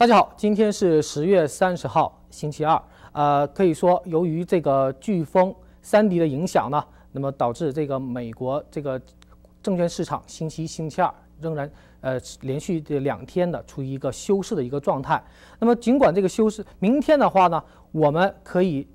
大家好，今天是十月三十号，星期二。呃，可以说，由于这个飓风三迪的影响呢，那么导致这个美国这个证券市场星期一、星期二仍然呃连续这两天的处于一个休市的一个状态。那么尽管这个休市，明天的话呢，我们可以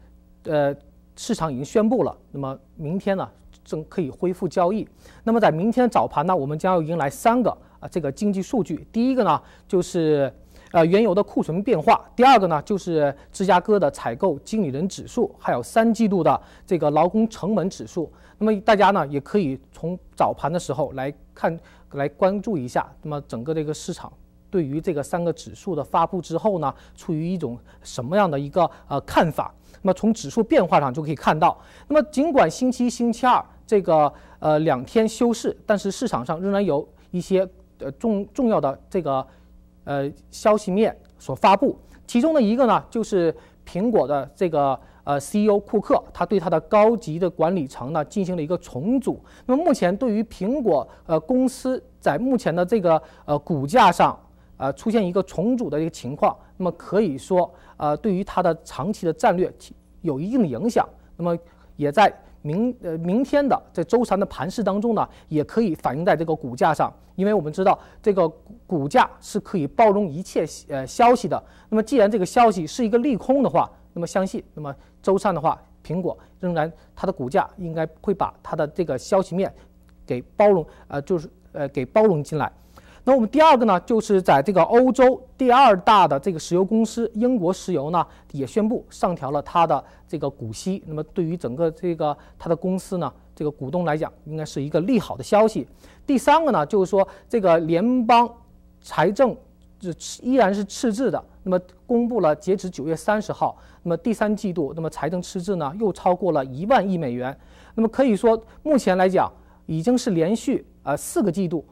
呃市场已经宣布了，那么明天呢正可以恢复交易。那么在明天早盘呢，我们将要迎来三个啊这个经济数据。第一个呢就是。呃，原油的库存变化。第二个呢，就是芝加哥的采购经理人指数，还有三季度的这个劳工成本指数。那么大家呢，也可以从早盘的时候来看，来关注一下。那么整个这个市场对于这个三个指数的发布之后呢，处于一种什么样的一个呃看法？那么从指数变化上就可以看到。那么尽管星期一、星期二这个呃两天休市，但是市场上仍然有一些呃重重要的这个。呃，消息面所发布，其中的一个呢，就是苹果的这个呃 CEO 库克，他对他的高级的管理层呢进行了一个重组。那么目前对于苹果呃公司在目前的这个呃股价上，呃出现一个重组的一个情况，那么可以说呃，对于它的长期的战略有一定的影响，那么也在。明呃，明天的在周三的盘势当中呢，也可以反映在这个股价上，因为我们知道这个股价是可以包容一切呃消息的。那么既然这个消息是一个利空的话，那么相信那么周三的话，苹果仍然它的股价应该会把它的这个消息面给包容呃就是呃给包容进来。那我们第二个呢，就是在这个欧洲第二大的这个石油公司英国石油呢，也宣布上调了它的这个股息。那么对于整个这个它的公司呢，这个股东来讲，应该是一个利好的消息。第三个呢，就是说这个联邦财政，这依然是赤字的。那么公布了截止九月三十号，那么第三季度，那么财政赤字呢又超过了一万亿美元。那么可以说，目前来讲已经是连续呃四个季度。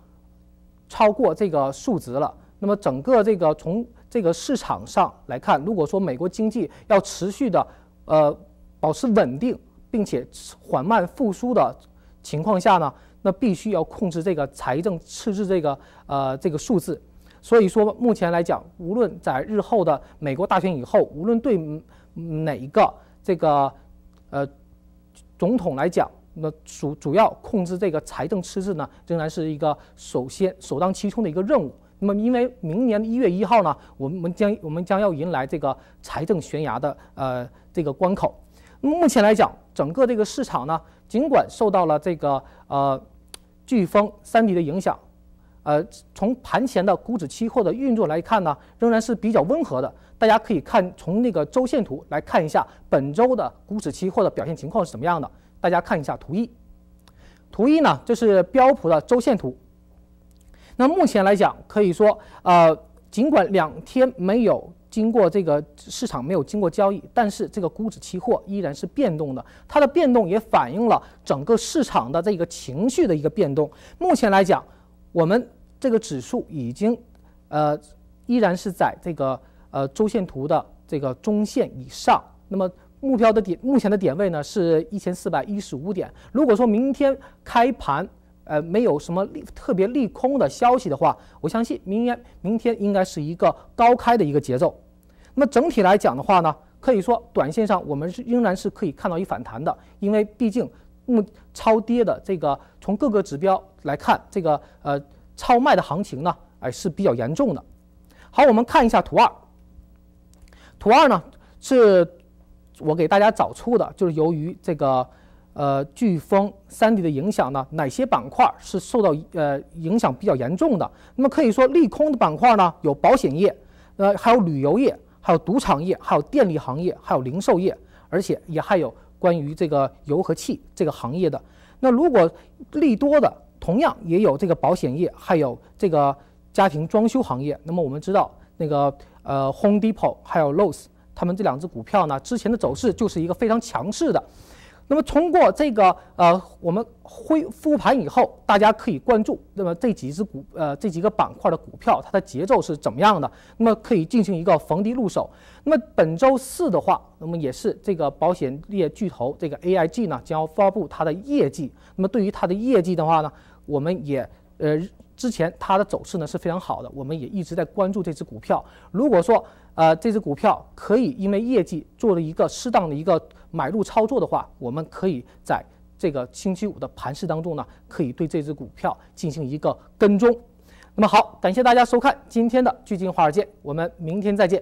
超过这个数值了。那么整个这个从这个市场上来看，如果说美国经济要持续的，呃，保持稳定并且缓慢复苏的情况下呢，那必须要控制这个财政赤字这个呃这个数字。所以说，目前来讲，无论在日后的美国大选以后，无论对哪一个这个呃总统来讲。那主主要控制这个财政赤字呢，仍然是一个首先首当其冲的一个任务。那么，因为明年一月一号呢，我们将我们将要迎来这个财政悬崖的呃这个关口。目前来讲，整个这个市场呢，尽管受到了这个呃飓风三级的影响，呃，从盘前的股指期货的运作来看呢，仍然是比较温和的。大家可以看从那个周线图来看一下本周的股指期货的表现情况是怎么样的。大家看一下图一，图一呢，这是标普的周线图。那目前来讲，可以说，呃，尽管两天没有经过这个市场没有经过交易，但是这个股指期货依然是变动的，它的变动也反映了整个市场的这个情绪的一个变动。目前来讲，我们这个指数已经，呃，依然是在这个呃周线图的这个中线以上。那么，目标的点目前的点位呢是一千四百一十五点。如果说明天开盘，呃，没有什么利特别利空的消息的话，我相信明天明天应该是一个高开的一个节奏。那么整体来讲的话呢，可以说短线上我们是仍然是可以看到一反弹的，因为毕竟目超跌的这个从各个指标来看，这个呃超卖的行情呢，哎是比较严重的。好，我们看一下图二。图二呢是。我给大家找出的就是由于这个，呃，飓风三 D 的影响呢，哪些板块是受到呃影响比较严重的？那么可以说利空的板块呢，有保险业，呃，还有旅游业，还有赌场业，还有电力行业，还有零售业，而且也还有关于这个油和气这个行业的。那如果利多的，同样也有这个保险业，还有这个家庭装修行业。那么我们知道那个呃，Home Depot 还有 Lowe's。他们这两只股票呢，之前的走势就是一个非常强势的。那么通过这个呃，我们恢复盘以后，大家可以关注，那么这几只股呃这几个板块的股票，它的节奏是怎么样的？那么可以进行一个逢低入手。那么本周四的话，那么也是这个保险业巨头这个 AIG 呢，将要发布它的业绩。那么对于它的业绩的话呢，我们也呃。之前它的走势呢是非常好的，我们也一直在关注这只股票。如果说，呃，这只股票可以因为业绩做了一个适当的一个买入操作的话，我们可以在这个星期五的盘市当中呢，可以对这只股票进行一个跟踪。那么好，感谢大家收看今天的聚金华尔街，我们明天再见。